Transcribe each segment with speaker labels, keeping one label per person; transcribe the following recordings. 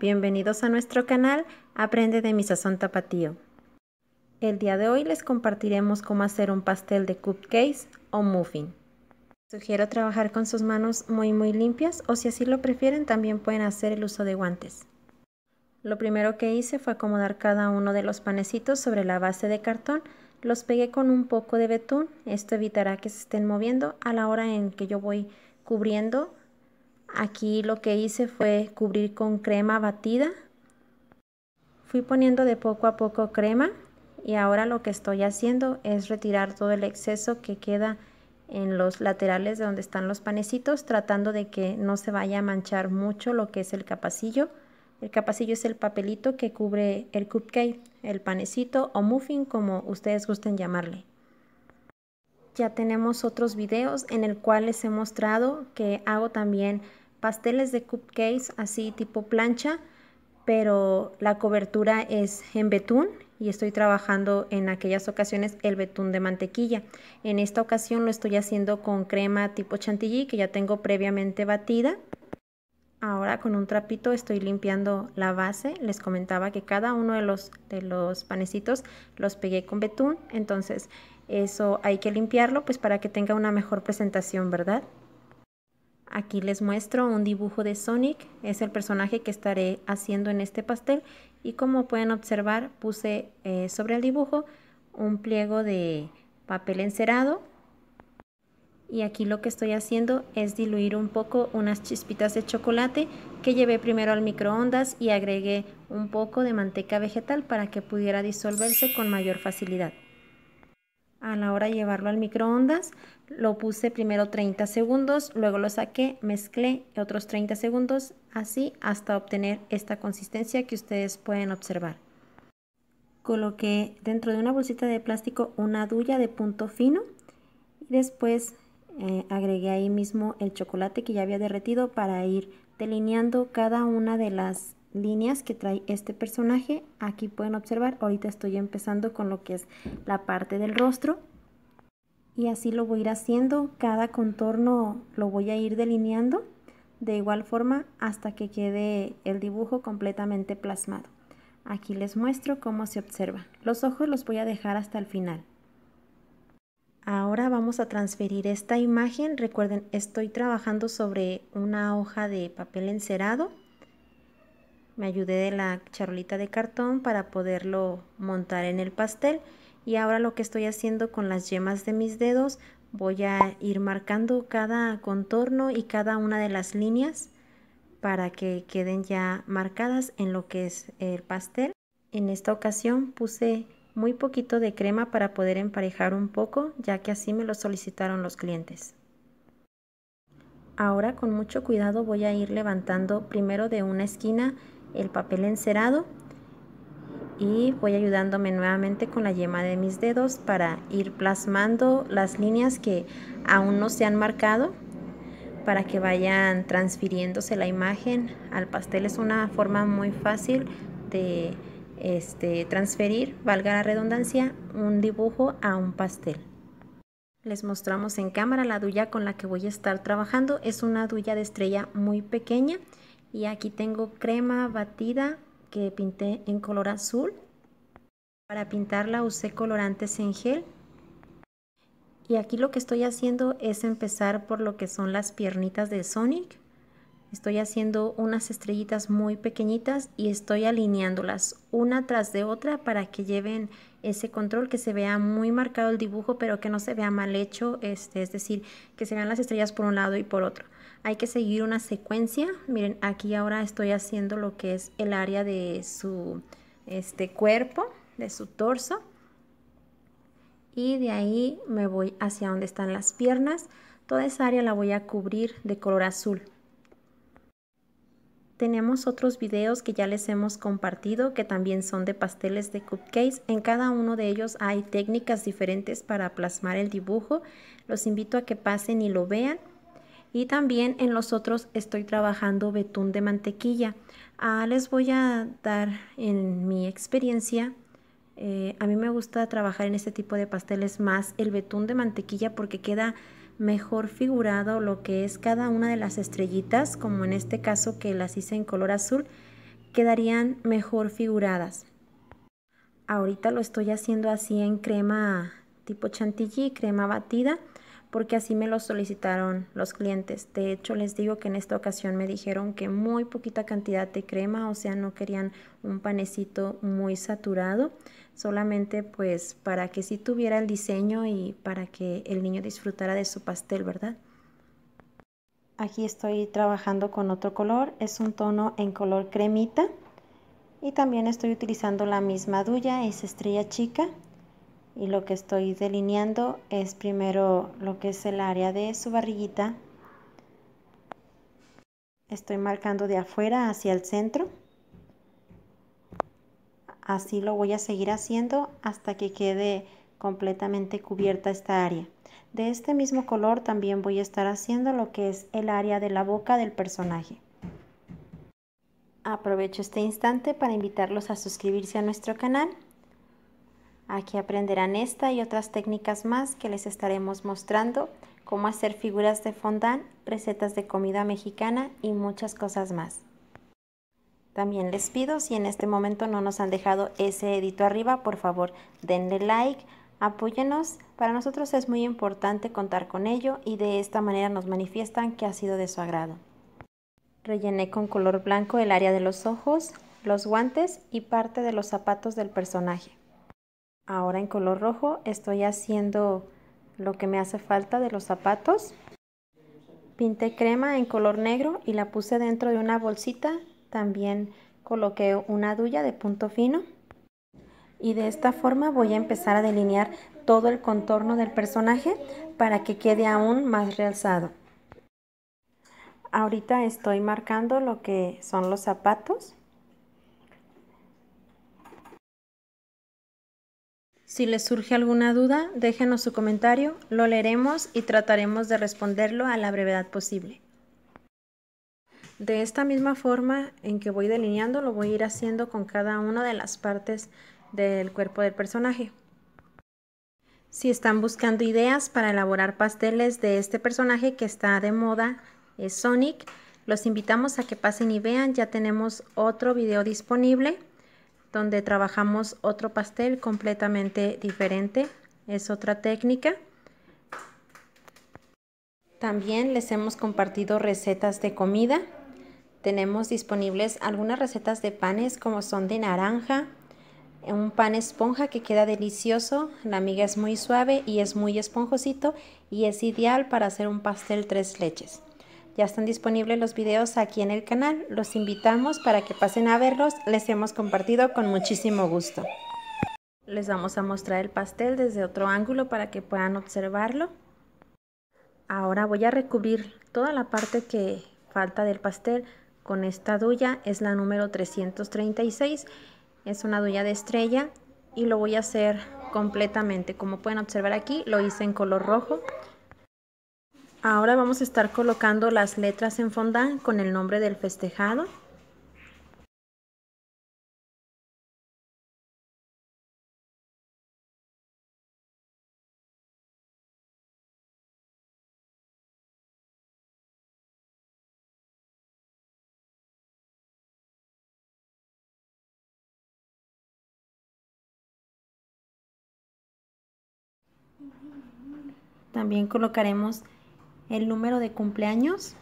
Speaker 1: bienvenidos a nuestro canal Aprende de mi sazón tapatío. El día de hoy les compartiremos cómo hacer un pastel de cupcakes o muffin. Sugiero trabajar con sus manos muy muy limpias o si así lo prefieren también pueden hacer el uso de guantes. Lo primero que hice fue acomodar cada uno de los panecitos sobre la base de cartón. Los pegué con un poco de betún, esto evitará que se estén moviendo a la hora en que yo voy cubriendo Aquí lo que hice fue cubrir con crema batida. Fui poniendo de poco a poco crema y ahora lo que estoy haciendo es retirar todo el exceso que queda en los laterales de donde están los panecitos, tratando de que no se vaya a manchar mucho lo que es el capacillo. El capacillo es el papelito que cubre el cupcake, el panecito o muffin como ustedes gusten llamarle. Ya tenemos otros videos en el cual les he mostrado que hago también pasteles de cupcakes así tipo plancha, pero la cobertura es en betún y estoy trabajando en aquellas ocasiones el betún de mantequilla. En esta ocasión lo estoy haciendo con crema tipo chantilly que ya tengo previamente batida. Ahora con un trapito estoy limpiando la base. Les comentaba que cada uno de los, de los panecitos los pegué con betún, entonces eso hay que limpiarlo pues para que tenga una mejor presentación, ¿verdad? Aquí les muestro un dibujo de Sonic, es el personaje que estaré haciendo en este pastel y como pueden observar puse eh, sobre el dibujo un pliego de papel encerado y aquí lo que estoy haciendo es diluir un poco unas chispitas de chocolate que llevé primero al microondas y agregué un poco de manteca vegetal para que pudiera disolverse con mayor facilidad a la hora de llevarlo al microondas, lo puse primero 30 segundos, luego lo saqué, mezclé otros 30 segundos, así hasta obtener esta consistencia que ustedes pueden observar. Coloqué dentro de una bolsita de plástico una duya de punto fino y después eh, agregué ahí mismo el chocolate que ya había derretido para ir delineando cada una de las líneas que trae este personaje. Aquí pueden observar, ahorita estoy empezando con lo que es la parte del rostro. Y así lo voy a ir haciendo, cada contorno lo voy a ir delineando de igual forma hasta que quede el dibujo completamente plasmado. Aquí les muestro cómo se observa. Los ojos los voy a dejar hasta el final. Ahora vamos a transferir esta imagen. Recuerden, estoy trabajando sobre una hoja de papel encerado me ayudé de la charolita de cartón para poderlo montar en el pastel. Y ahora lo que estoy haciendo con las yemas de mis dedos, voy a ir marcando cada contorno y cada una de las líneas para que queden ya marcadas en lo que es el pastel. En esta ocasión puse muy poquito de crema para poder emparejar un poco, ya que así me lo solicitaron los clientes. Ahora con mucho cuidado voy a ir levantando primero de una esquina el papel encerado y voy ayudándome nuevamente con la yema de mis dedos para ir plasmando las líneas que aún no se han marcado para que vayan transfiriéndose la imagen al pastel es una forma muy fácil de este, transferir, valga la redundancia, un dibujo a un pastel. Les mostramos en cámara la duya con la que voy a estar trabajando. Es una duya de estrella muy pequeña y aquí tengo crema batida que pinté en color azul. Para pintarla usé colorantes en gel. Y aquí lo que estoy haciendo es empezar por lo que son las piernitas de Sonic. Estoy haciendo unas estrellitas muy pequeñitas y estoy alineándolas una tras de otra para que lleven ese control, que se vea muy marcado el dibujo, pero que no se vea mal hecho, este, es decir, que se vean las estrellas por un lado y por otro. Hay que seguir una secuencia. Miren, aquí ahora estoy haciendo lo que es el área de su este, cuerpo, de su torso. Y de ahí me voy hacia donde están las piernas. Toda esa área la voy a cubrir de color azul. Tenemos otros videos que ya les hemos compartido que también son de pasteles de cupcakes. En cada uno de ellos hay técnicas diferentes para plasmar el dibujo. Los invito a que pasen y lo vean y también en los otros estoy trabajando betún de mantequilla. Ah, les voy a dar en mi experiencia. Eh, a mí me gusta trabajar en este tipo de pasteles más el betún de mantequilla porque queda mejor figurado lo que es cada una de las estrellitas, como en este caso que las hice en color azul, quedarían mejor figuradas. Ahorita lo estoy haciendo así en crema tipo chantilly, crema batida porque así me lo solicitaron los clientes. De hecho, les digo que en esta ocasión me dijeron que muy poquita cantidad de crema, o sea, no querían un panecito muy saturado, solamente pues para que sí tuviera el diseño y para que el niño disfrutara de su pastel, ¿verdad? Aquí estoy trabajando con otro color, es un tono en color cremita y también estoy utilizando la misma duya, es estrella chica y lo que estoy delineando es primero lo que es el área de su barriguita estoy marcando de afuera hacia el centro así lo voy a seguir haciendo hasta que quede completamente cubierta esta área de este mismo color también voy a estar haciendo lo que es el área de la boca del personaje aprovecho este instante para invitarlos a suscribirse a nuestro canal Aquí aprenderán esta y otras técnicas más que les estaremos mostrando, cómo hacer figuras de fondant, recetas de comida mexicana y muchas cosas más. También les pido, si en este momento no nos han dejado ese edito arriba, por favor denle like, apóyenos. Para nosotros es muy importante contar con ello y de esta manera nos manifiestan que ha sido de su agrado. Rellené con color blanco el área de los ojos, los guantes y parte de los zapatos del personaje ahora en color rojo estoy haciendo lo que me hace falta de los zapatos pinté crema en color negro y la puse dentro de una bolsita también coloqué una duya de punto fino y de esta forma voy a empezar a delinear todo el contorno del personaje para que quede aún más realzado ahorita estoy marcando lo que son los zapatos Si les surge alguna duda, déjenos su comentario, lo leeremos y trataremos de responderlo a la brevedad posible. De esta misma forma en que voy delineando, lo voy a ir haciendo con cada una de las partes del cuerpo del personaje. Si están buscando ideas para elaborar pasteles de este personaje que está de moda, es Sonic, los invitamos a que pasen y vean, ya tenemos otro video disponible donde trabajamos otro pastel completamente diferente. Es otra técnica. También les hemos compartido recetas de comida. Tenemos disponibles algunas recetas de panes como son de naranja, un pan esponja que queda delicioso, la miga es muy suave y es muy esponjosito y es ideal para hacer un pastel tres leches. Ya están disponibles los videos aquí en el canal. Los invitamos para que pasen a verlos. Les hemos compartido con muchísimo gusto. Les vamos a mostrar el pastel desde otro ángulo para que puedan observarlo. Ahora voy a recubrir toda la parte que falta del pastel con esta duya. Es la número 336. Es una duya de estrella y lo voy a hacer completamente. Como pueden observar aquí, lo hice en color rojo. Ahora vamos a estar colocando las letras en fondant con el nombre del festejado. También colocaremos el número de cumpleaños,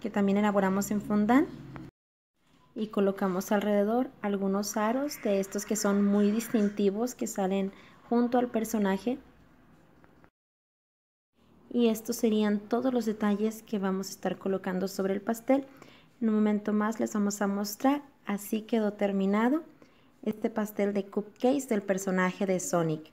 Speaker 1: que también elaboramos en fondant, y colocamos alrededor algunos aros de estos que son muy distintivos, que salen junto al personaje. Y estos serían todos los detalles que vamos a estar colocando sobre el pastel. En un momento más les vamos a mostrar, así quedó terminado este pastel de cupcakes del personaje de Sonic.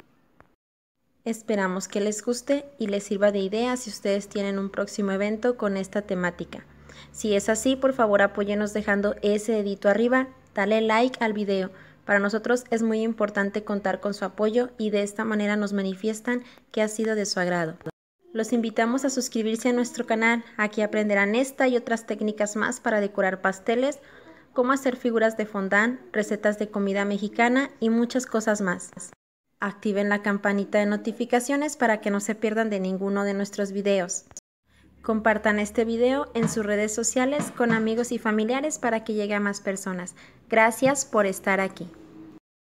Speaker 1: Esperamos que les guste y les sirva de idea si ustedes tienen un próximo evento con esta temática. Si es así, por favor apóyenos dejando ese dedito arriba, dale like al video. Para nosotros es muy importante contar con su apoyo y de esta manera nos manifiestan que ha sido de su agrado. Los invitamos a suscribirse a nuestro canal, aquí aprenderán esta y otras técnicas más para decorar pasteles, cómo hacer figuras de fondant, recetas de comida mexicana y muchas cosas más. Activen la campanita de notificaciones para que no se pierdan de ninguno de nuestros videos. Compartan este video en sus redes sociales con amigos y familiares para que llegue a más personas. Gracias por estar aquí.